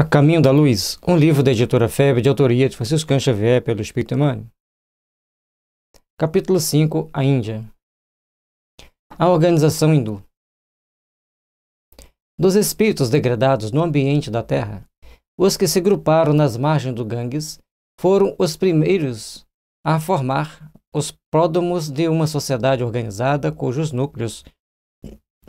A Caminho da Luz, um livro da editora Febre de autoria de Francisco Cão Xavier pelo Espírito Emmanuel. Capítulo 5 A Índia A Organização Hindu Dos espíritos degradados no ambiente da Terra, os que se gruparam nas margens do Ganges foram os primeiros a formar os pródomos de uma sociedade organizada cujos núcleos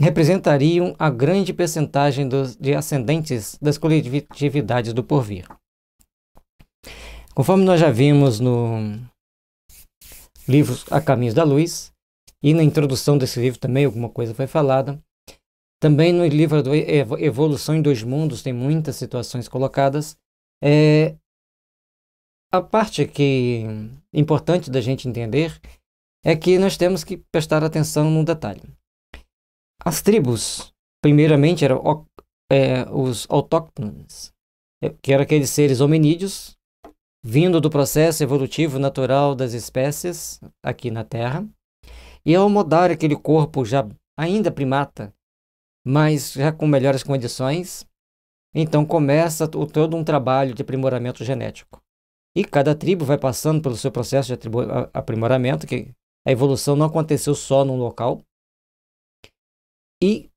representariam a grande percentagem dos, de ascendentes das coletividades do porvir. Conforme nós já vimos no livro A Caminhos da Luz, e na introdução desse livro também alguma coisa foi falada, também no livro do Evolução em Dois Mundos tem muitas situações colocadas. É, a parte que é importante da gente entender é que nós temos que prestar atenção num detalhe. As tribos, primeiramente, eram é, os autóctones, é, que eram aqueles seres hominídeos, vindo do processo evolutivo natural das espécies aqui na Terra, e ao mudar aquele corpo já ainda primata, mas já com melhores condições, então começa todo um trabalho de aprimoramento genético. E cada tribo vai passando pelo seu processo de aprimoramento, que a evolução não aconteceu só num local, e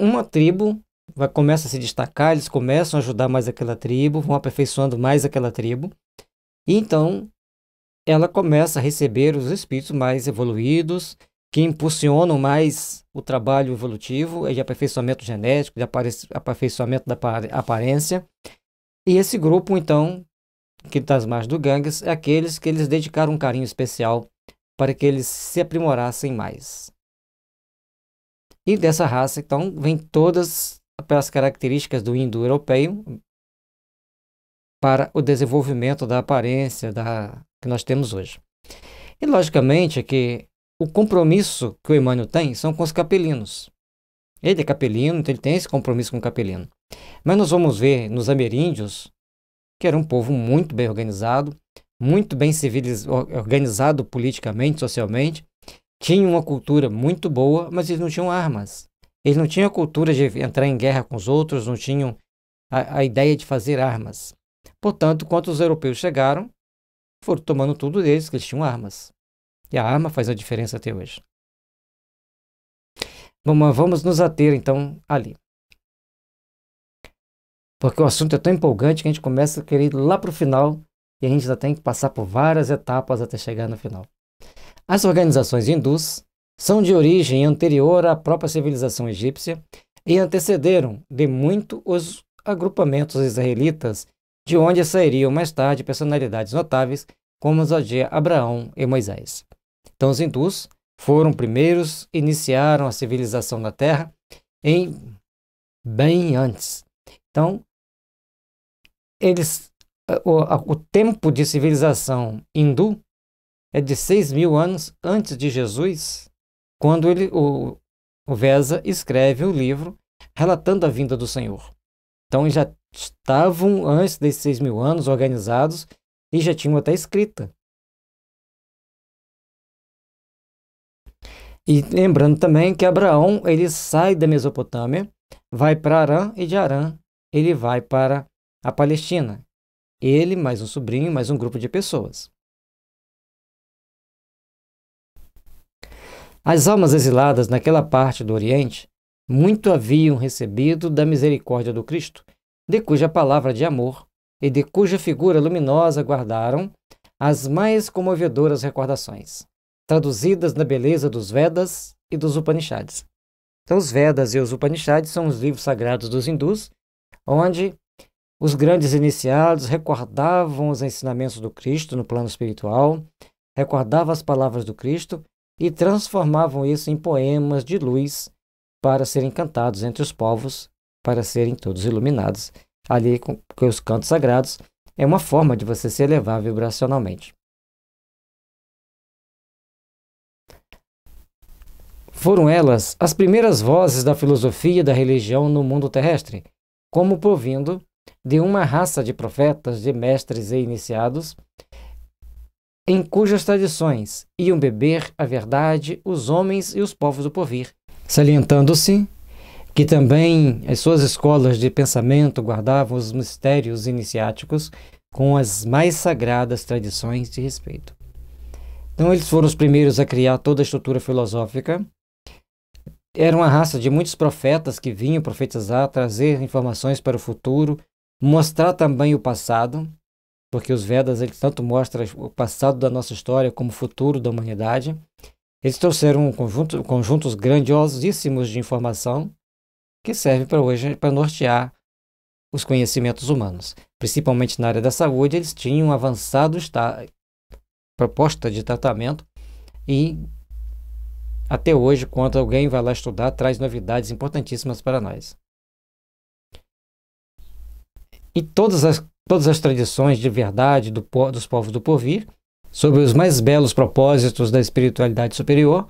uma tribo vai, começa a se destacar, eles começam a ajudar mais aquela tribo, vão aperfeiçoando mais aquela tribo. E então ela começa a receber os espíritos mais evoluídos, que impulsionam mais o trabalho evolutivo é de aperfeiçoamento genético, de aperfeiçoamento da aparência. E esse grupo, então, que das margens do Ganges, é aqueles que eles dedicaram um carinho especial para que eles se aprimorassem mais. E dessa raça, então, vem todas as características do indo-europeu para o desenvolvimento da aparência da, que nós temos hoje. E, logicamente, é que o compromisso que o Emmanuel tem são com os capelinos. Ele é capelino, então ele tem esse compromisso com o capelino. Mas nós vamos ver nos ameríndios, que era um povo muito bem organizado, muito bem civilizado, organizado politicamente, socialmente, tinham uma cultura muito boa, mas eles não tinham armas. Eles não tinham a cultura de entrar em guerra com os outros, não tinham a, a ideia de fazer armas. Portanto, quando os europeus chegaram, foram tomando tudo deles, que eles tinham armas. E a arma faz a diferença até hoje. Vamos, vamos nos ater então ali. Porque o assunto é tão empolgante que a gente começa a querer ir lá para o final e a gente ainda tem que passar por várias etapas até chegar no final. As organizações hindus são de origem anterior à própria civilização egípcia e antecederam de muito os agrupamentos israelitas, de onde sairiam mais tarde personalidades notáveis como Zodia, Abraão e Moisés. Então, os hindus foram primeiros, iniciaram a civilização na Terra em bem antes. Então, eles o, o tempo de civilização hindu é de 6 mil anos antes de Jesus, quando ele, o, o Vesa escreve o livro relatando a vinda do Senhor. Então já estavam antes desses 6 mil anos organizados e já tinham até escrita. E lembrando também que Abraão ele sai da Mesopotâmia, vai para Arã e de Arã ele vai para a Palestina. Ele mais um sobrinho, mais um grupo de pessoas. As almas exiladas naquela parte do Oriente muito haviam recebido da misericórdia do Cristo, de cuja palavra de amor e de cuja figura luminosa guardaram as mais comovedoras recordações, traduzidas na beleza dos Vedas e dos Upanishads. Então, os Vedas e os Upanishads são os livros sagrados dos hindus, onde os grandes iniciados recordavam os ensinamentos do Cristo no plano espiritual, recordavam as palavras do Cristo e transformavam isso em poemas de luz para serem cantados entre os povos, para serem todos iluminados. Ali, com, com os cantos sagrados, é uma forma de você se elevar vibracionalmente. Foram elas as primeiras vozes da filosofia e da religião no mundo terrestre, como provindo de uma raça de profetas, de mestres e iniciados em cujas tradições iam beber a verdade os homens e os povos do porvir, salientando-se que também as suas escolas de pensamento guardavam os mistérios iniciáticos com as mais sagradas tradições de respeito. Então, eles foram os primeiros a criar toda a estrutura filosófica. Era uma raça de muitos profetas que vinham profetizar, trazer informações para o futuro, mostrar também o passado porque os Vedas eles tanto mostram o passado da nossa história como o futuro da humanidade. Eles trouxeram um conjunto, conjuntos grandiosíssimos de informação que serve para hoje para nortear os conhecimentos humanos. Principalmente na área da saúde, eles tinham avançado a proposta de tratamento e até hoje, quando alguém vai lá estudar, traz novidades importantíssimas para nós e todas as, todas as tradições de verdade do, dos povos do porvir, sobre os mais belos propósitos da espiritualidade superior,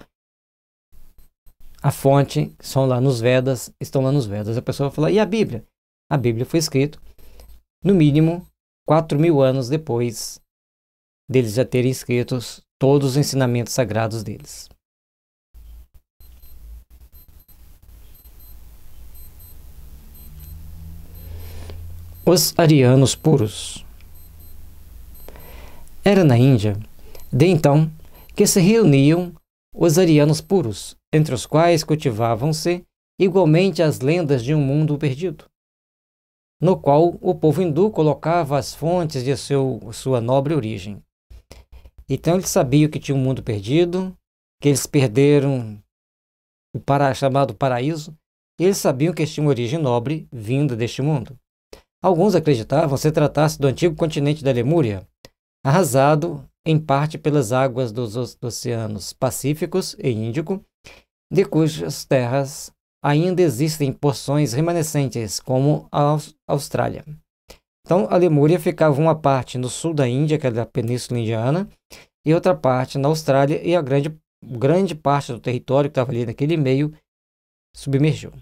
a fonte são lá nos Vedas, estão lá nos Vedas. A pessoa vai falar, e a Bíblia? A Bíblia foi escrita, no mínimo, 4 mil anos depois deles já terem escritos todos os ensinamentos sagrados deles. os arianos puros. Era na Índia, de então, que se reuniam os arianos puros, entre os quais cultivavam-se igualmente as lendas de um mundo perdido, no qual o povo hindu colocava as fontes de seu, sua nobre origem. Então eles sabiam que tinha um mundo perdido, que eles perderam o para, chamado paraíso, e eles sabiam que tinha uma origem nobre vinda deste mundo. Alguns acreditavam se tratasse do antigo continente da Lemúria, arrasado em parte pelas águas dos oceanos Pacíficos e Índico, de cujas terras ainda existem porções remanescentes, como a Austrália. Então, a Lemúria ficava uma parte no sul da Índia, que é da Península Indiana, e outra parte na Austrália, e a grande, grande parte do território que estava ali naquele meio submergiu.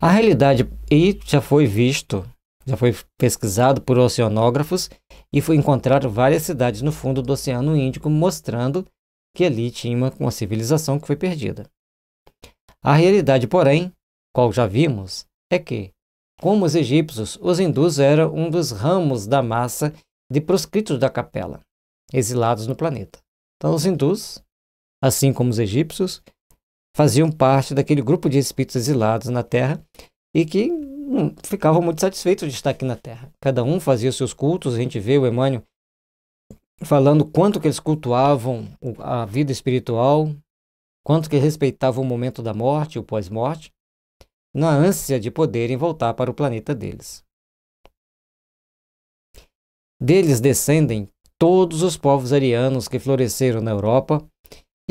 A realidade, e já foi visto, já foi pesquisado por oceanógrafos e foi encontrado várias cidades no fundo do Oceano Índico mostrando que ali tinha uma, uma civilização que foi perdida. A realidade, porém, qual já vimos, é que, como os egípcios, os hindus eram um dos ramos da massa de proscritos da capela, exilados no planeta. Então, os hindus, assim como os egípcios, faziam parte daquele grupo de espíritos exilados na Terra e que não hum, ficavam muito satisfeitos de estar aqui na Terra. Cada um fazia seus cultos, a gente vê o Emmanuel falando quanto que eles cultuavam a vida espiritual, quanto que respeitavam o momento da morte, o pós-morte, na ânsia de poderem voltar para o planeta deles. Deles descendem todos os povos arianos que floresceram na Europa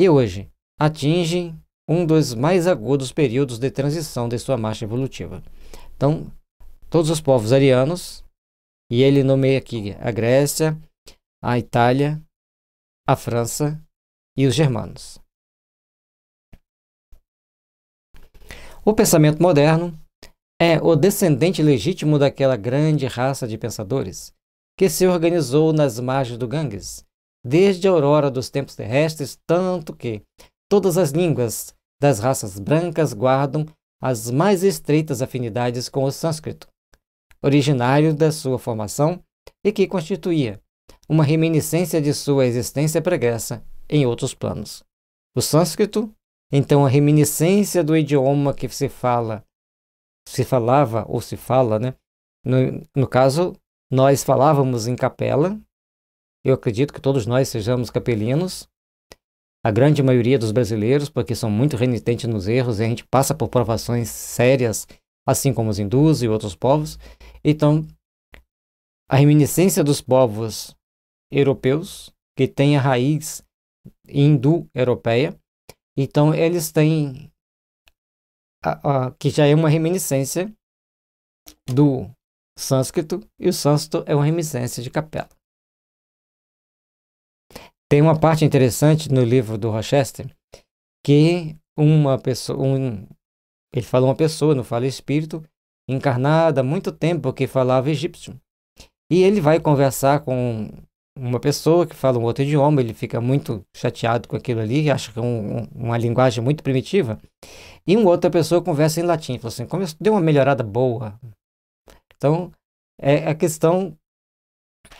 e hoje atingem um dos mais agudos períodos de transição de sua marcha evolutiva. Então, todos os povos arianos, e ele nomeia aqui a Grécia, a Itália, a França e os germanos. O pensamento moderno é o descendente legítimo daquela grande raça de pensadores que se organizou nas margens do Ganges, desde a aurora dos tempos terrestres, tanto que todas as línguas das raças brancas guardam as mais estreitas afinidades com o sânscrito, originário da sua formação e que constituía uma reminiscência de sua existência pregressa em outros planos. O sânscrito, então a reminiscência do idioma que se fala, se falava ou se fala, né? No, no caso, nós falávamos em capela. Eu acredito que todos nós sejamos capelinos, a grande maioria dos brasileiros, porque são muito renitentes nos erros e a gente passa por provações sérias, assim como os hindus e outros povos. Então, a reminiscência dos povos europeus, que tem a raiz hindu-europeia, então eles têm, a, a, que já é uma reminiscência do sânscrito, e o sânscrito é uma reminiscência de capela. Tem uma parte interessante no livro do Rochester que uma pessoa, um, ele fala uma pessoa, não fala espírito, encarnada há muito tempo que falava egípcio. E ele vai conversar com uma pessoa que fala um outro idioma, ele fica muito chateado com aquilo ali, acha que é um, uma linguagem muito primitiva. E uma outra pessoa conversa em latim, fala assim, como deu uma melhorada boa. Então, é a questão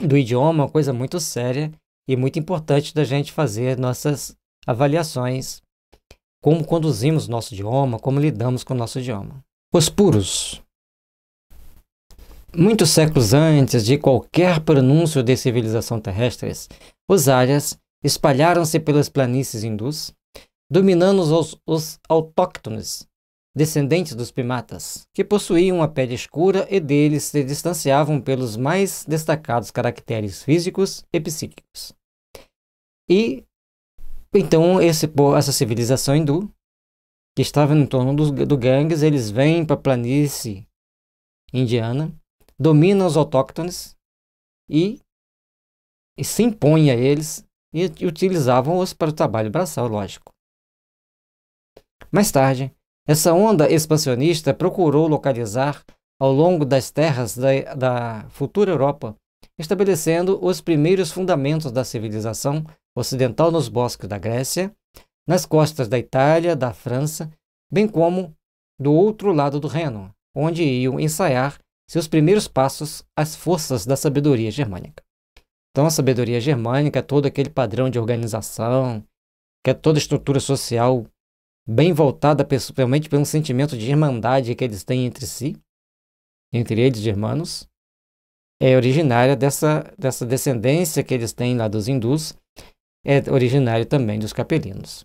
do idioma é uma coisa muito séria e é muito importante da gente fazer nossas avaliações, como conduzimos nosso idioma, como lidamos com o nosso idioma. Os puros. Muitos séculos antes de qualquer pronúncio de civilização terrestres, os árias espalharam-se pelas planícies hindus, dominando os, os autóctones, descendentes dos primatas, que possuíam a pele escura e deles se distanciavam pelos mais destacados caracteres físicos e psíquicos. E então esse, essa civilização hindu, que estava em torno do, do Ganges, eles vêm para a planície indiana, dominam os autóctones e, e se impõem a eles e utilizavam-os para o trabalho braçal, lógico. Mais tarde, essa onda expansionista procurou localizar ao longo das terras da, da futura Europa, estabelecendo os primeiros fundamentos da civilização ocidental nos bosques da Grécia, nas costas da Itália, da França, bem como do outro lado do Reno, onde iam ensaiar seus primeiros passos as forças da sabedoria germânica. Então, a sabedoria germânica é todo aquele padrão de organização, que é toda estrutura social bem voltada principalmente pelo sentimento de irmandade que eles têm entre si, entre eles germanos, é originária dessa, dessa descendência que eles têm lá dos hindus é originário também dos capelinos.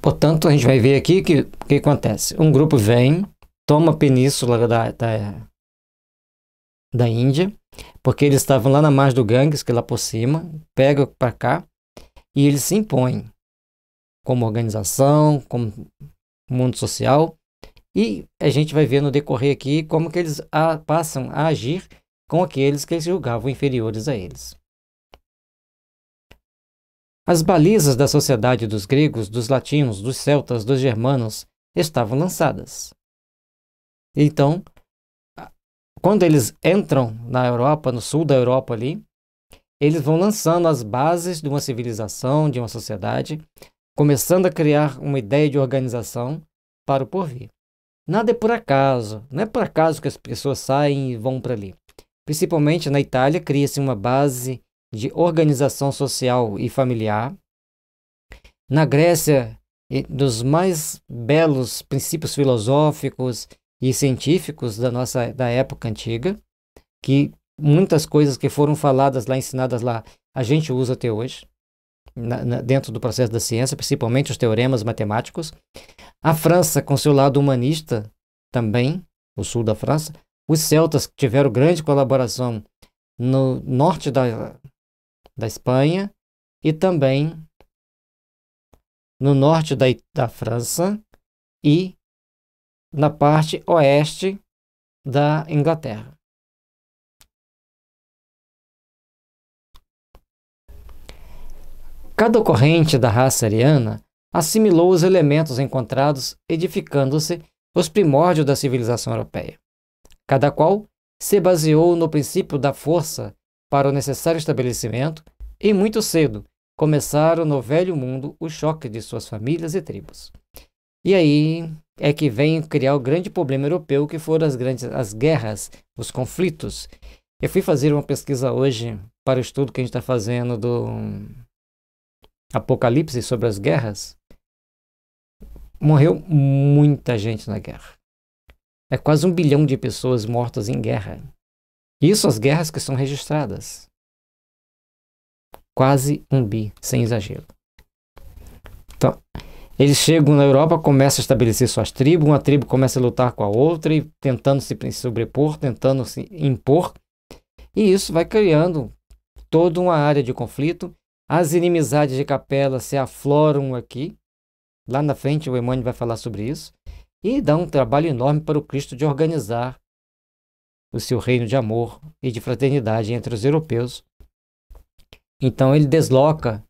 Portanto, a gente vai ver aqui que o que acontece. Um grupo vem, toma a península da, da, da Índia, porque eles estavam lá na margem do Ganges, que é lá por cima, pega para cá e eles se impõem como organização, como mundo social, e a gente vai ver no decorrer aqui como que eles a, passam a agir com aqueles que eles julgavam inferiores a eles. As balizas da sociedade dos gregos, dos latinos, dos celtas, dos germanos estavam lançadas. Então, quando eles entram na Europa, no sul da Europa ali, eles vão lançando as bases de uma civilização, de uma sociedade, começando a criar uma ideia de organização para o porvir. Nada é por acaso, não é por acaso que as pessoas saem e vão para ali. Principalmente na Itália, cria-se uma base de organização social e familiar. Na Grécia, dos mais belos princípios filosóficos e científicos da nossa da época antiga, que muitas coisas que foram faladas lá, ensinadas lá, a gente usa até hoje na, na, dentro do processo da ciência, principalmente os teoremas matemáticos. A França, com seu lado humanista, também, o sul da França. Os celtas tiveram grande colaboração no norte da, da Espanha e também no norte da, da França e na parte oeste da Inglaterra. Cada corrente da raça ariana assimilou os elementos encontrados, edificando-se os primórdios da civilização europeia. Cada qual se baseou no princípio da força para o necessário estabelecimento e, muito cedo, começaram no velho mundo o choque de suas famílias e tribos. E aí é que vem criar o grande problema europeu que foram as grandes as guerras, os conflitos. Eu fui fazer uma pesquisa hoje para o estudo que a gente está fazendo do Apocalipse sobre as guerras, morreu muita gente na guerra. É quase um bilhão de pessoas mortas em guerra. Isso as guerras que são registradas. Quase um bi, sem exagero. Então, eles chegam na Europa, começam a estabelecer suas tribos, uma tribo começa a lutar com a outra, e tentando se sobrepor, tentando se impor. E isso vai criando toda uma área de conflito as inimizades de capela se afloram aqui. Lá na frente o Emmanuel vai falar sobre isso. E dá um trabalho enorme para o Cristo de organizar o seu reino de amor e de fraternidade entre os europeus. Então ele desloca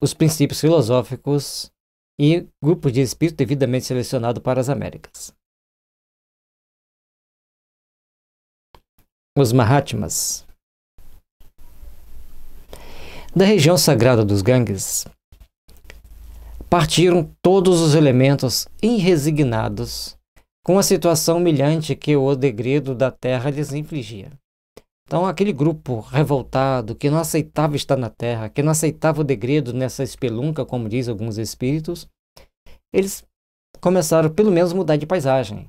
os princípios filosóficos e grupos de espírito devidamente selecionados para as Américas. Os Mahatmas da região sagrada dos Ganges, partiram todos os elementos irresignados com a situação humilhante que o degredo da terra lhes infligia. Então, aquele grupo revoltado que não aceitava estar na terra, que não aceitava o degredo nessa espelunca, como diz alguns espíritos, eles começaram pelo menos mudar de paisagem.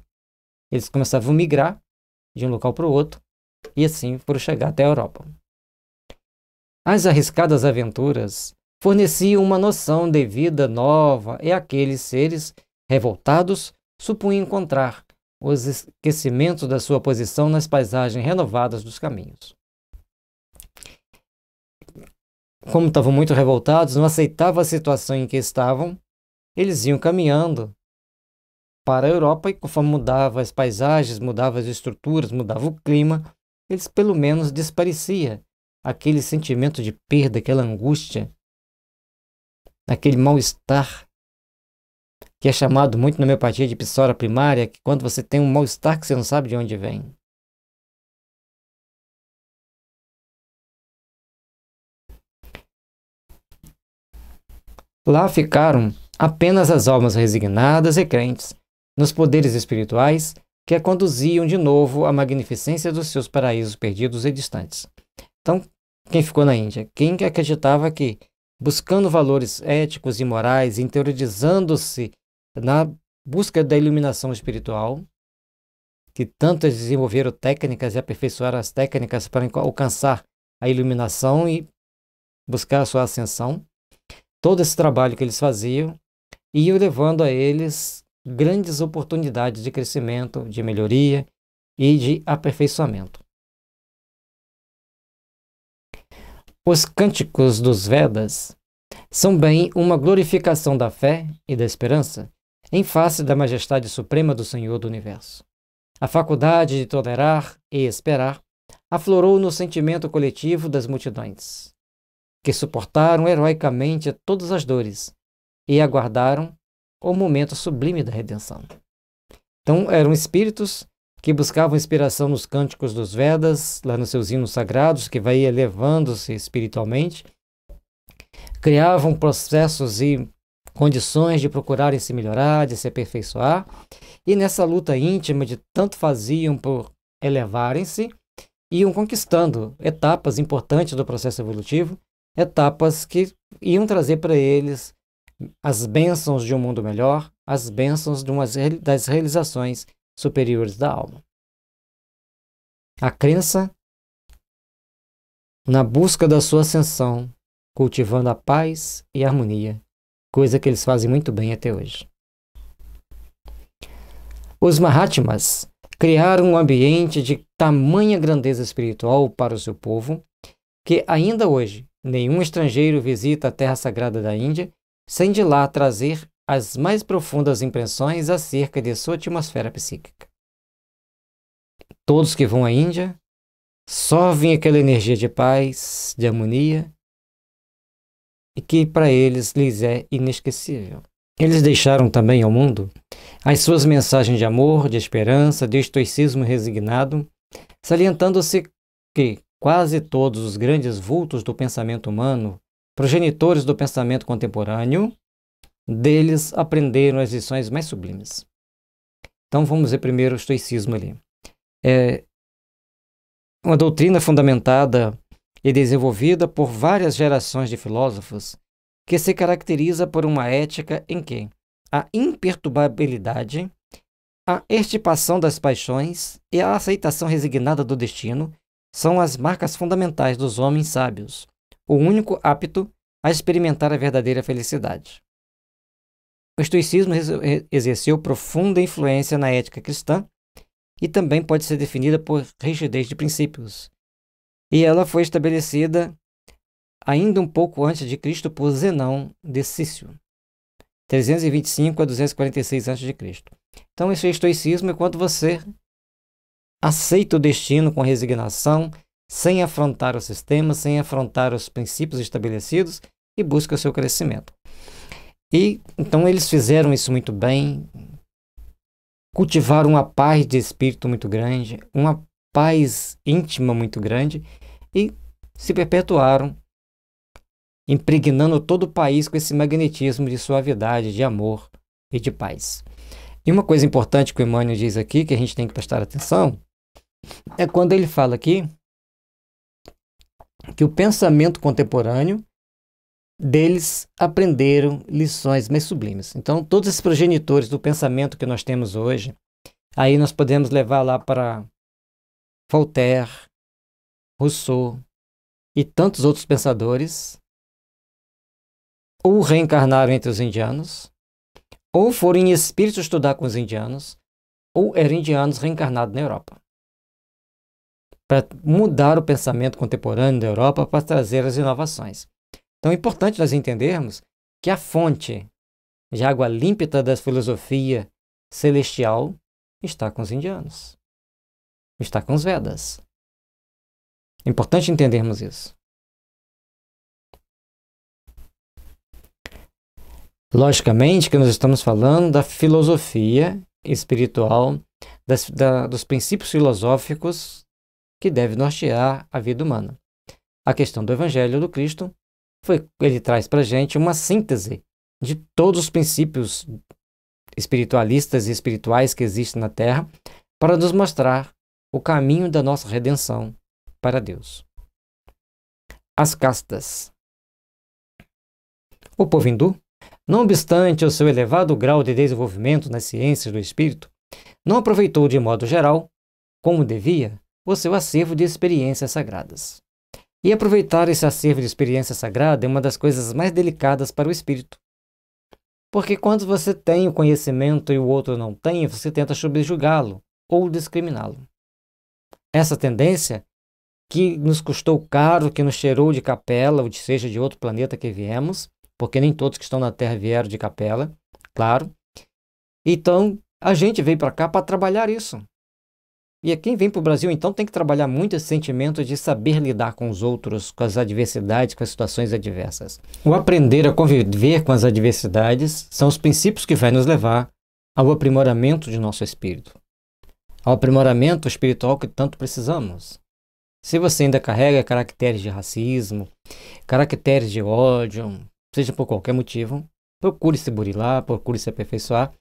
Eles começavam a migrar de um local para o outro e assim foram chegar até a Europa. As arriscadas aventuras forneciam uma noção de vida nova e aqueles seres revoltados supunham encontrar os esquecimentos da sua posição nas paisagens renovadas dos caminhos. Como estavam muito revoltados, não aceitavam a situação em que estavam, eles iam caminhando para a Europa e conforme mudava as paisagens, mudava as estruturas, mudava o clima, eles pelo menos desaparecia aquele sentimento de perda, aquela angústia, aquele mal-estar, que é chamado muito na homeopatia de psora primária, que quando você tem um mal-estar que você não sabe de onde vem. Lá ficaram apenas as almas resignadas e crentes nos poderes espirituais que a conduziam de novo à magnificência dos seus paraísos perdidos e distantes. Então, quem ficou na Índia? Quem acreditava que, buscando valores éticos e morais, interiorizando-se na busca da iluminação espiritual, que tanto desenvolveram técnicas e aperfeiçoaram as técnicas para alcançar a iluminação e buscar a sua ascensão, todo esse trabalho que eles faziam ia levando a eles grandes oportunidades de crescimento, de melhoria e de aperfeiçoamento. Os cânticos dos Vedas são bem uma glorificação da fé e da esperança em face da majestade suprema do Senhor do universo. A faculdade de tolerar e esperar aflorou no sentimento coletivo das multidões, que suportaram heroicamente todas as dores e aguardaram o momento sublime da redenção. Então, eram espíritos que buscavam inspiração nos cânticos dos Vedas, lá nos seus hinos sagrados, que vai elevando-se espiritualmente, criavam processos e condições de procurarem se melhorar, de se aperfeiçoar, e nessa luta íntima de tanto faziam por elevarem-se, iam conquistando etapas importantes do processo evolutivo, etapas que iam trazer para eles as bênçãos de um mundo melhor, as bênçãos de umas, das realizações superiores da alma. A crença na busca da sua ascensão, cultivando a paz e a harmonia, coisa que eles fazem muito bem até hoje. Os Mahatmas criaram um ambiente de tamanha grandeza espiritual para o seu povo que ainda hoje nenhum estrangeiro visita a terra sagrada da Índia sem de lá trazer as mais profundas impressões acerca de sua atmosfera psíquica. Todos que vão à Índia sorvem aquela energia de paz, de harmonia, e que para eles lhes é inesquecível. Eles deixaram também ao mundo as suas mensagens de amor, de esperança, de estoicismo resignado, salientando-se que quase todos os grandes vultos do pensamento humano, progenitores do pensamento contemporâneo, deles aprenderam as lições mais sublimes. Então vamos ver primeiro o estoicismo ali. É uma doutrina fundamentada e desenvolvida por várias gerações de filósofos que se caracteriza por uma ética em que a imperturbabilidade, a extirpação das paixões e a aceitação resignada do destino são as marcas fundamentais dos homens sábios, o único apto a experimentar a verdadeira felicidade. O estoicismo exerceu profunda influência na ética cristã e também pode ser definida por rigidez de princípios. E ela foi estabelecida ainda um pouco antes de Cristo por Zenão de Cício, 325 a 246 a.C. Então, esse é estoicismo é quando você aceita o destino com resignação, sem afrontar o sistema, sem afrontar os princípios estabelecidos e busca o seu crescimento. E então eles fizeram isso muito bem, cultivaram uma paz de espírito muito grande, uma paz íntima muito grande e se perpetuaram, impregnando todo o país com esse magnetismo de suavidade, de amor e de paz. E uma coisa importante que o Emmanuel diz aqui, que a gente tem que prestar atenção, é quando ele fala aqui que o pensamento contemporâneo deles aprenderam lições mais sublimes. Então, todos esses progenitores do pensamento que nós temos hoje, aí nós podemos levar lá para Voltaire, Rousseau e tantos outros pensadores, ou reencarnaram entre os indianos, ou foram em espírito estudar com os indianos, ou eram indianos reencarnados na Europa. Para mudar o pensamento contemporâneo da Europa para trazer as inovações. Então é importante nós entendermos que a fonte de água límpida da filosofia celestial está com os indianos, está com os Vedas. É importante entendermos isso. Logicamente que nós estamos falando da filosofia espiritual, das, da, dos princípios filosóficos que devem nortear a vida humana. A questão do Evangelho do Cristo foi, ele traz para gente uma síntese de todos os princípios espiritualistas e espirituais que existem na Terra para nos mostrar o caminho da nossa redenção para Deus. As castas. O povo hindu, não obstante o seu elevado grau de desenvolvimento nas ciências do espírito, não aproveitou de modo geral, como devia, o seu acervo de experiências sagradas. E aproveitar esse acervo de experiência sagrada é uma das coisas mais delicadas para o espírito. Porque quando você tem o conhecimento e o outro não tem, você tenta subjugá-lo ou discriminá-lo. Essa tendência, que nos custou caro, que nos cheirou de capela, ou seja, de outro planeta que viemos, porque nem todos que estão na Terra vieram de capela, claro. Então, a gente veio para cá para trabalhar isso. E quem vem para o Brasil, então, tem que trabalhar muito esse sentimento de saber lidar com os outros, com as adversidades, com as situações adversas. O aprender a conviver com as adversidades são os princípios que vai nos levar ao aprimoramento de nosso espírito, ao aprimoramento espiritual que tanto precisamos. Se você ainda carrega caracteres de racismo, caracteres de ódio, seja por qualquer motivo, procure se burilar, procure se aperfeiçoar,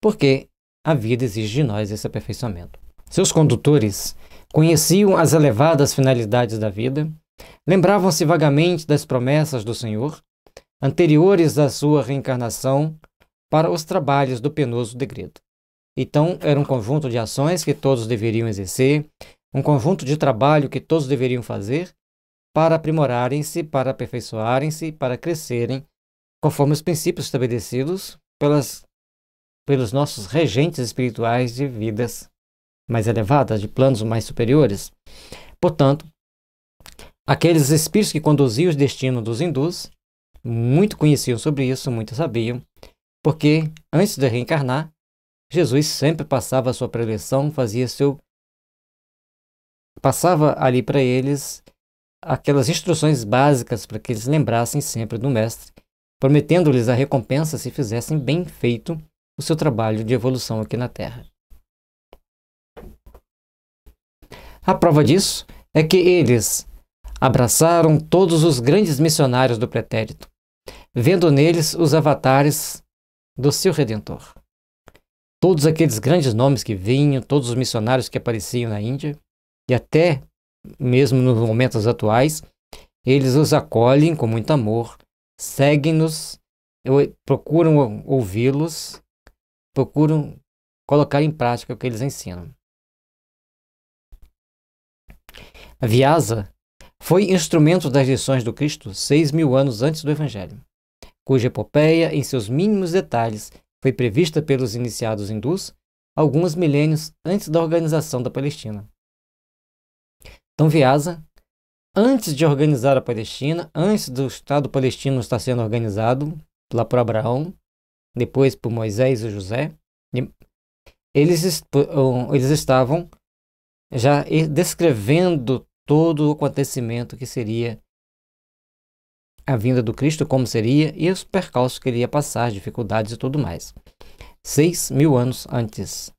porque a vida exige de nós esse aperfeiçoamento. Seus condutores conheciam as elevadas finalidades da vida, lembravam-se vagamente das promessas do Senhor, anteriores à sua reencarnação, para os trabalhos do penoso degredo. Então, era um conjunto de ações que todos deveriam exercer, um conjunto de trabalho que todos deveriam fazer para aprimorarem-se, para aperfeiçoarem-se, para crescerem, conforme os princípios estabelecidos pelas, pelos nossos regentes espirituais de vidas mais elevadas, de planos mais superiores. Portanto, aqueles espíritos que conduziam o destino dos hindus muito conheciam sobre isso, muito sabiam, porque antes de reencarnar, Jesus sempre passava a sua preleção, fazia seu passava ali para eles aquelas instruções básicas para que eles lembrassem sempre do mestre, prometendo-lhes a recompensa se fizessem bem feito o seu trabalho de evolução aqui na Terra. A prova disso é que eles abraçaram todos os grandes missionários do pretérito, vendo neles os avatares do seu redentor. Todos aqueles grandes nomes que vinham, todos os missionários que apareciam na Índia, e até mesmo nos momentos atuais, eles os acolhem com muito amor, seguem-nos, procuram ouvi-los, procuram colocar em prática o que eles ensinam. Viasa foi instrumento das lições do Cristo seis mil anos antes do Evangelho, cuja epopeia, em seus mínimos detalhes, foi prevista pelos iniciados hindus alguns milênios antes da organização da Palestina. Então, Viasa, antes de organizar a Palestina, antes do Estado palestino estar sendo organizado lá por Abraão, depois por Moisés e José, eles, eles estavam já descrevendo todo o acontecimento que seria a vinda do Cristo, como seria, e os percalços que ele ia passar, dificuldades e tudo mais. Seis mil anos antes.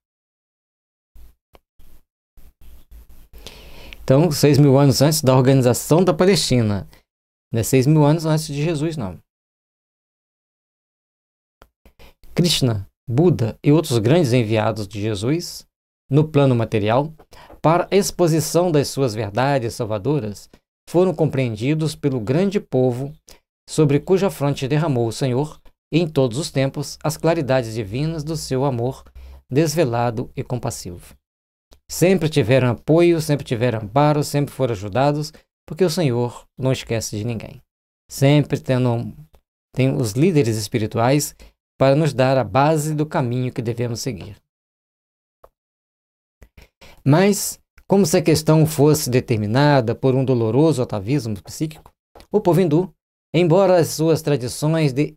Então, seis mil anos antes da organização da Palestina. Não é seis mil anos antes de Jesus, não. Krishna, Buda e outros grandes enviados de Jesus, no plano material, para a exposição das suas verdades salvadoras, foram compreendidos pelo grande povo sobre cuja fronte derramou o Senhor, em todos os tempos, as claridades divinas do seu amor desvelado e compassivo. Sempre tiveram apoio, sempre tiveram amparo, sempre foram ajudados, porque o Senhor não esquece de ninguém. Sempre tendo, tem os líderes espirituais para nos dar a base do caminho que devemos seguir. Mas, como se a questão fosse determinada por um doloroso atavismo psíquico, o povo hindu, embora as suas tradições de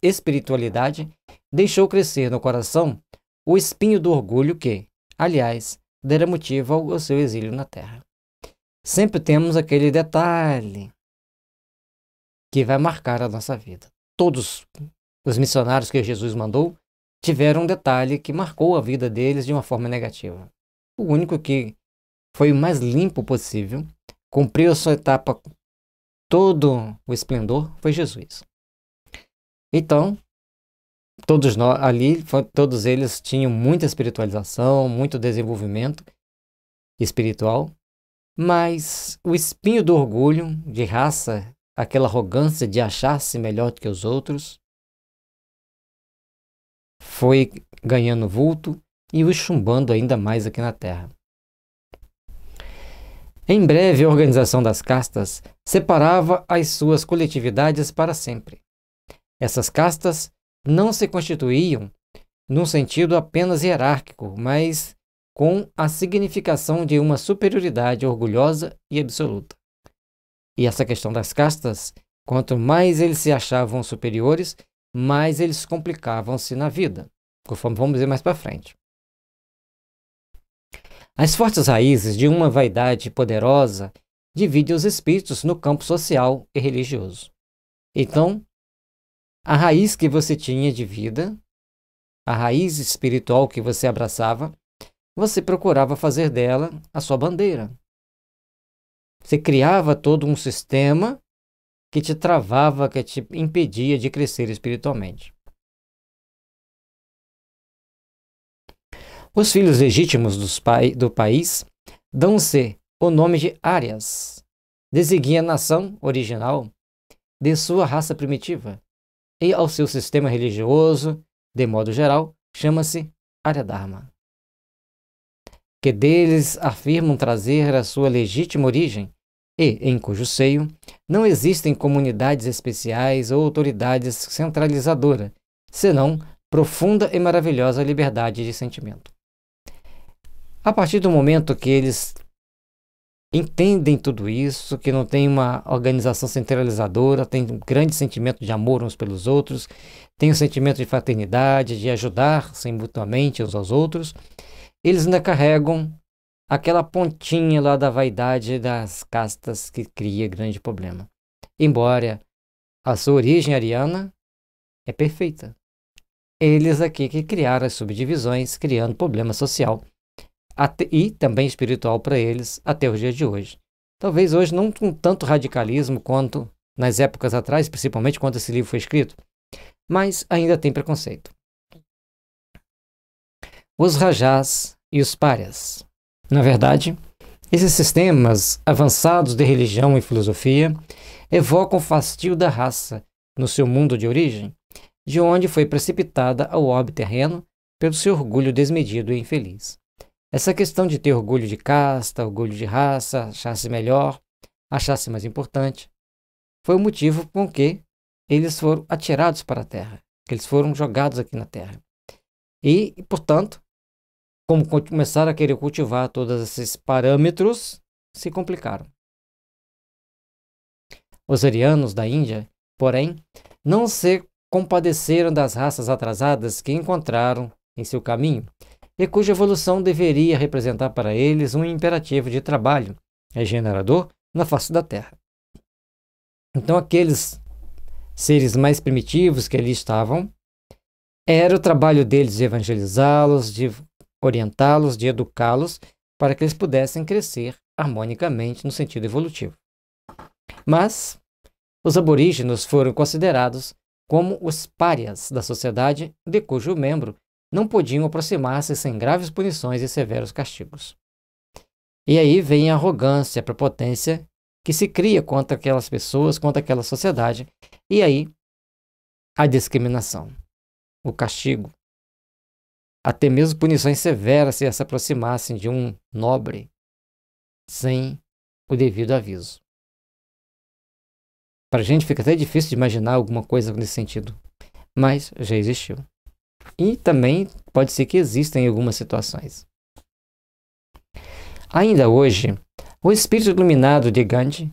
espiritualidade, deixou crescer no coração o espinho do orgulho que, aliás, dera motivo ao seu exílio na terra. Sempre temos aquele detalhe que vai marcar a nossa vida. Todos os missionários que Jesus mandou tiveram um detalhe que marcou a vida deles de uma forma negativa o único que foi o mais limpo possível, cumpriu a sua etapa com todo o esplendor, foi Jesus. Então, todos nós ali, todos eles tinham muita espiritualização, muito desenvolvimento espiritual, mas o espinho do orgulho, de raça, aquela arrogância de achar-se melhor do que os outros, foi ganhando vulto e os chumbando ainda mais aqui na Terra. Em breve, a organização das castas separava as suas coletividades para sempre. Essas castas não se constituíam num sentido apenas hierárquico, mas com a significação de uma superioridade orgulhosa e absoluta. E essa questão das castas, quanto mais eles se achavam superiores, mais eles complicavam-se na vida, conforme vamos ver mais para frente. As fortes raízes de uma vaidade poderosa dividem os espíritos no campo social e religioso. Então, a raiz que você tinha de vida, a raiz espiritual que você abraçava, você procurava fazer dela a sua bandeira. Você criava todo um sistema que te travava, que te impedia de crescer espiritualmente. Os filhos legítimos do país dão-se o nome de áreas. Designa a nação original de sua raça primitiva e ao seu sistema religioso, de modo geral, chama-se área Dharma. Que deles afirmam trazer a sua legítima origem e em cujo seio não existem comunidades especiais ou autoridades centralizadoras, senão profunda e maravilhosa liberdade de sentimento. A partir do momento que eles entendem tudo isso, que não tem uma organização centralizadora, tem um grande sentimento de amor uns pelos outros, tem um sentimento de fraternidade, de ajudar-se mutuamente uns aos outros, eles ainda carregam aquela pontinha lá da vaidade das castas que cria grande problema. Embora a sua origem ariana é perfeita. Eles aqui que criaram as subdivisões, criando problema social até, e também espiritual para eles até os dias de hoje. Talvez hoje não com tanto radicalismo quanto nas épocas atrás, principalmente quando esse livro foi escrito, mas ainda tem preconceito. Os rajás e os párias. Na verdade, esses sistemas avançados de religião e filosofia evocam o fastio da raça no seu mundo de origem, de onde foi precipitada ao orbe terreno pelo seu orgulho desmedido e infeliz. Essa questão de ter orgulho de casta, orgulho de raça, achar-se melhor, achar-se mais importante, foi o motivo com que eles foram atirados para a terra, que eles foram jogados aqui na terra. E, portanto, como começaram a querer cultivar todos esses parâmetros, se complicaram. Os arianos da Índia, porém, não se compadeceram das raças atrasadas que encontraram em seu caminho e cuja evolução deveria representar para eles um imperativo de trabalho regenerador na face da Terra. Então, aqueles seres mais primitivos que ali estavam, era o trabalho deles de evangelizá-los, de orientá-los, de educá-los, para que eles pudessem crescer harmonicamente no sentido evolutivo. Mas os aborígenes foram considerados como os párias da sociedade de cujo membro não podiam aproximar-se sem graves punições e severos castigos. E aí vem a arrogância, a prepotência que se cria contra aquelas pessoas, contra aquela sociedade, e aí a discriminação, o castigo, até mesmo punições severas se se aproximassem de um nobre sem o devido aviso. Para a gente fica até difícil de imaginar alguma coisa nesse sentido, mas já existiu. E também pode ser que exista em algumas situações. Ainda hoje, o espírito iluminado de Gandhi,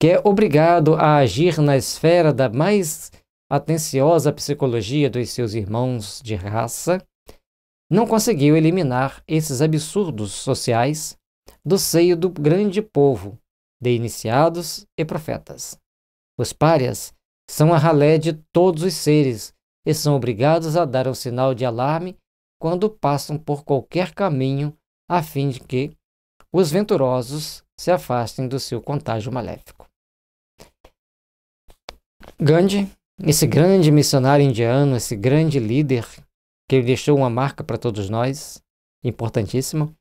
que é obrigado a agir na esfera da mais atenciosa psicologia dos seus irmãos de raça, não conseguiu eliminar esses absurdos sociais do seio do grande povo de iniciados e profetas. Os párias são a ralé de todos os seres e são obrigados a dar o sinal de alarme quando passam por qualquer caminho a fim de que os venturosos se afastem do seu contágio maléfico. Gandhi, esse grande missionário indiano, esse grande líder que deixou uma marca para todos nós, importantíssima.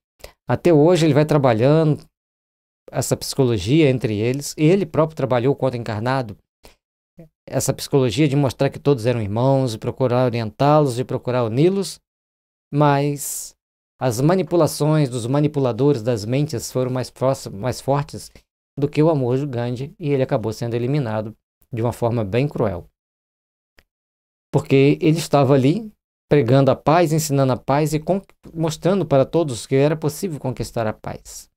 Até hoje ele vai trabalhando essa psicologia entre eles. Ele próprio trabalhou quando encarnado essa psicologia de mostrar que todos eram irmãos, e procurar orientá-los e procurar uni-los, mas as manipulações dos manipuladores das mentes foram mais, mais fortes do que o amor de Gandhi e ele acabou sendo eliminado de uma forma bem cruel. Porque ele estava ali pregando a paz, ensinando a paz e mostrando para todos que era possível conquistar a paz.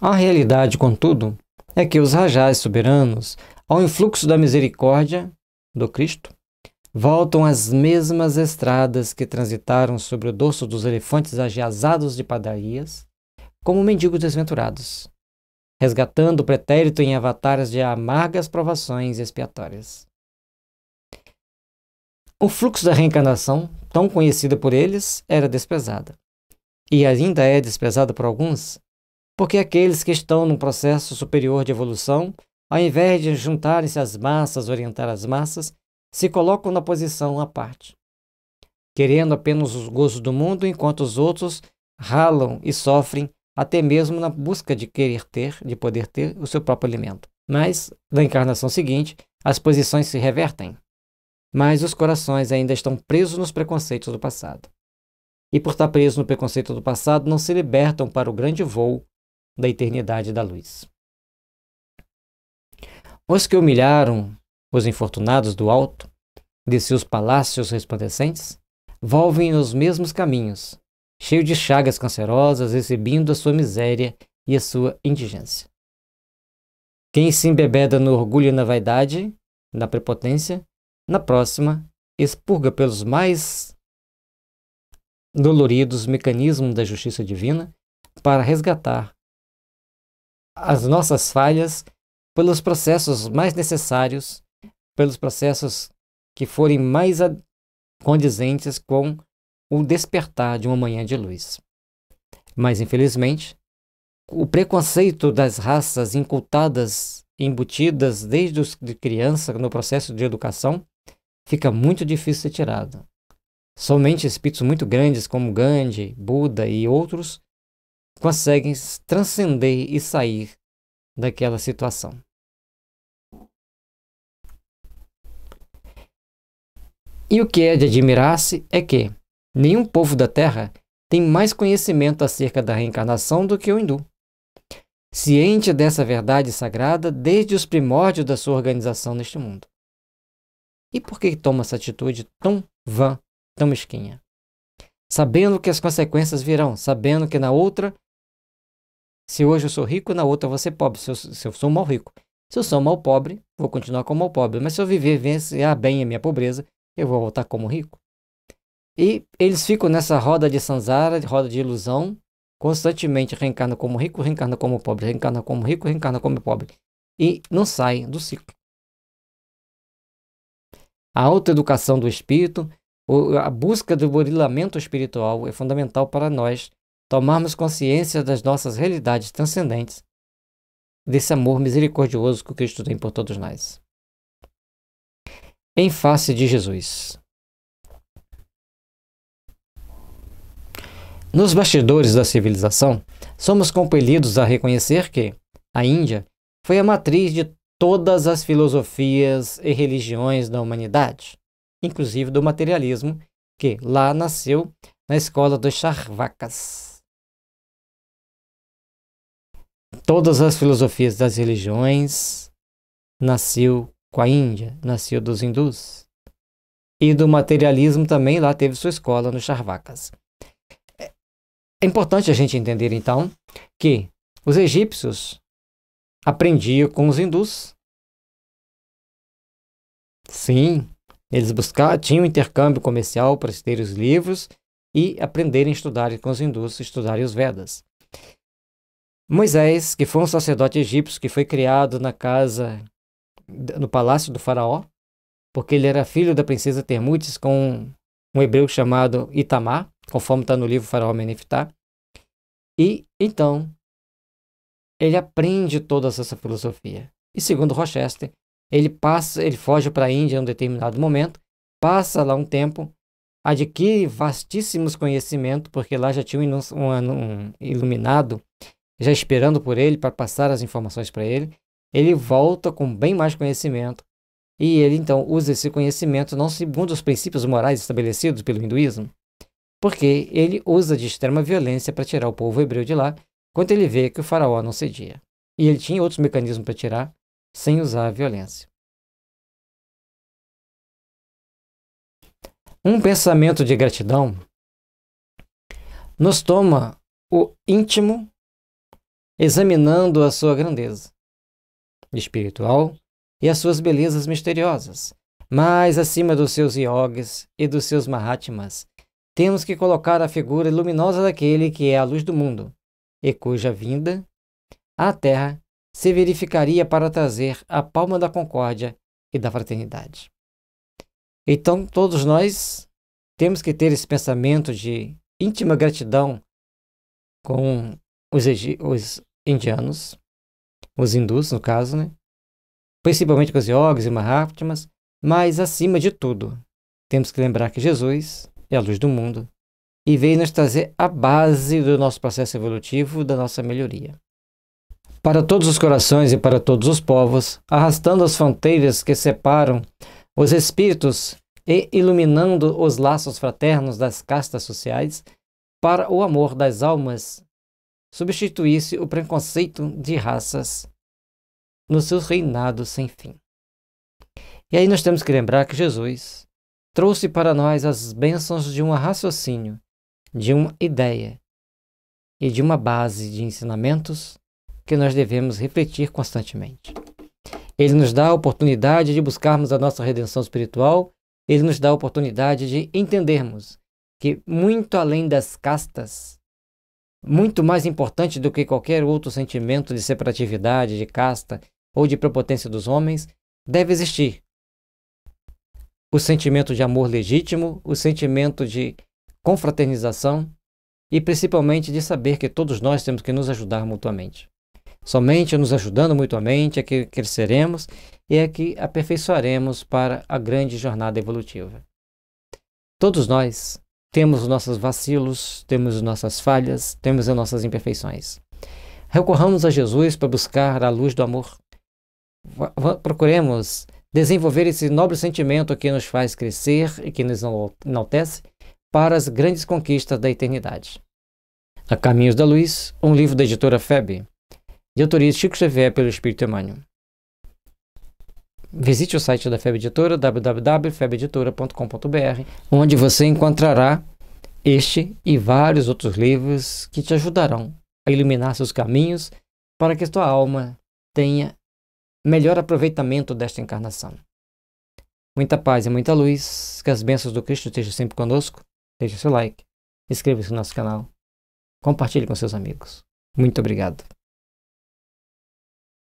A realidade, contudo, é que os rajás soberanos ao influxo da misericórdia do Cristo, voltam as mesmas estradas que transitaram sobre o dorso dos elefantes agiazados de padarias, como mendigos desventurados, resgatando o pretérito em avatares de amargas provações expiatórias. O fluxo da reencarnação, tão conhecida por eles, era desprezada. E ainda é desprezada por alguns, porque aqueles que estão num processo superior de evolução ao invés de juntarem-se às massas, orientar as massas, se colocam na posição à parte, querendo apenas os gozos do mundo, enquanto os outros ralam e sofrem até mesmo na busca de querer ter, de poder ter o seu próprio alimento. Mas, na encarnação seguinte, as posições se revertem, mas os corações ainda estão presos nos preconceitos do passado. E por estar presos no preconceito do passado, não se libertam para o grande voo da eternidade da luz. Os que humilharam os infortunados do alto, de seus palácios resplandecentes, volvem nos mesmos caminhos, cheio de chagas cancerosas, recebendo a sua miséria e a sua indigência. Quem se embebeda no orgulho e na vaidade, na prepotência, na próxima, expurga pelos mais doloridos mecanismos da justiça divina para resgatar as nossas falhas pelos processos mais necessários, pelos processos que forem mais condizentes com o despertar de uma manhã de luz. Mas, infelizmente, o preconceito das raças incultadas, embutidas desde os de criança no processo de educação, fica muito difícil ser tirado. Somente espíritos muito grandes como Gandhi, Buda e outros conseguem transcender e sair daquela situação. E o que é de admirar-se é que nenhum povo da Terra tem mais conhecimento acerca da reencarnação do que o hindu. Ciente dessa verdade sagrada desde os primórdios da sua organização neste mundo. E por que toma essa atitude tão vã, tão mesquinha? Sabendo que as consequências virão, sabendo que na outra se hoje eu sou rico, na outra eu vou ser é pobre. Se eu, se eu sou mal rico. Se eu sou mal pobre, vou continuar como mal pobre. Mas se eu viver vencer bem a minha pobreza, eu vou voltar como rico. E eles ficam nessa roda de sanzara, roda de ilusão, constantemente reencarna como rico, reencarna como pobre, reencarna como rico, reencarna como pobre. E não sai do ciclo. A autoeducação do espírito, a busca do burilamento espiritual é fundamental para nós tomarmos consciência das nossas realidades transcendentes, desse amor misericordioso que Cristo tem por todos nós. Em face de Jesus. Nos bastidores da civilização, somos compelidos a reconhecer que a Índia foi a matriz de todas as filosofias e religiões da humanidade, inclusive do materialismo, que lá nasceu na escola dos Charvakas todas as filosofias das religiões nasceu com a Índia, nasceu dos hindus. E do materialismo também lá teve sua escola no Charvakas. É importante a gente entender então que os egípcios aprendiam com os hindus. Sim, eles buscavam, tinham intercâmbio comercial para terem os livros e aprenderem a estudar com os hindus, estudarem os Vedas. Moisés, que foi um sacerdote egípcio que foi criado na casa, no palácio do faraó, porque ele era filho da princesa Termutes com um hebreu chamado Itamar, conforme está no livro Faraó Menefitar. E então ele aprende toda essa filosofia. E segundo Rochester, ele passa, ele foge para a Índia em um determinado momento, passa lá um tempo, adquire vastíssimos conhecimentos, porque lá já tinha um, um, um iluminado já esperando por ele para passar as informações para ele, ele uhum. volta com bem mais conhecimento. E ele então usa esse conhecimento não segundo os princípios morais estabelecidos pelo hinduísmo, porque ele usa de extrema violência para tirar o povo hebreu de lá, quando ele vê que o faraó não cedia. E ele tinha outros mecanismos para tirar, sem usar a violência. Um pensamento de gratidão nos toma o íntimo examinando a sua grandeza espiritual e as suas belezas misteriosas. Mas acima dos seus iogues e dos seus mahatmas, temos que colocar a figura luminosa daquele que é a luz do mundo e cuja vinda à Terra se verificaria para trazer a palma da concórdia e da fraternidade. Então, todos nós temos que ter esse pensamento de íntima gratidão com os, os indianos, os hindus, no caso, né? principalmente com os yogis e mahatmas, mas acima de tudo, temos que lembrar que Jesus é a luz do mundo e veio nos trazer a base do nosso processo evolutivo, da nossa melhoria. Para todos os corações e para todos os povos, arrastando as fronteiras que separam os espíritos e iluminando os laços fraternos das castas sociais, para o amor das almas substituísse o preconceito de raças no seu reinado sem fim. E aí nós temos que lembrar que Jesus trouxe para nós as bênçãos de um raciocínio, de uma ideia e de uma base de ensinamentos que nós devemos refletir constantemente. Ele nos dá a oportunidade de buscarmos a nossa redenção espiritual, ele nos dá a oportunidade de entendermos que, muito além das castas, muito mais importante do que qualquer outro sentimento de separatividade, de casta ou de prepotência dos homens, deve existir. O sentimento de amor legítimo, o sentimento de confraternização e principalmente de saber que todos nós temos que nos ajudar mutuamente. Somente nos ajudando mutuamente é que cresceremos e é que aperfeiçoaremos para a grande jornada evolutiva. Todos nós temos nossos vacilos, temos nossas falhas, temos as nossas imperfeições. Recorramos a Jesus para buscar a luz do amor. Procuremos desenvolver esse nobre sentimento que nos faz crescer e que nos enaltece para as grandes conquistas da eternidade. A Caminhos da Luz, um livro da editora FEB, de autoria Chico Xavier pelo Espírito Emmanuel. Visite o site da FEB Editora, www.febeditora.com.br, onde você encontrará este e vários outros livros que te ajudarão a iluminar seus caminhos para que sua alma tenha melhor aproveitamento desta encarnação. Muita paz e muita luz, que as bênçãos do Cristo estejam sempre conosco. Deixe seu like, inscreva-se no nosso canal, compartilhe com seus amigos. Muito obrigado.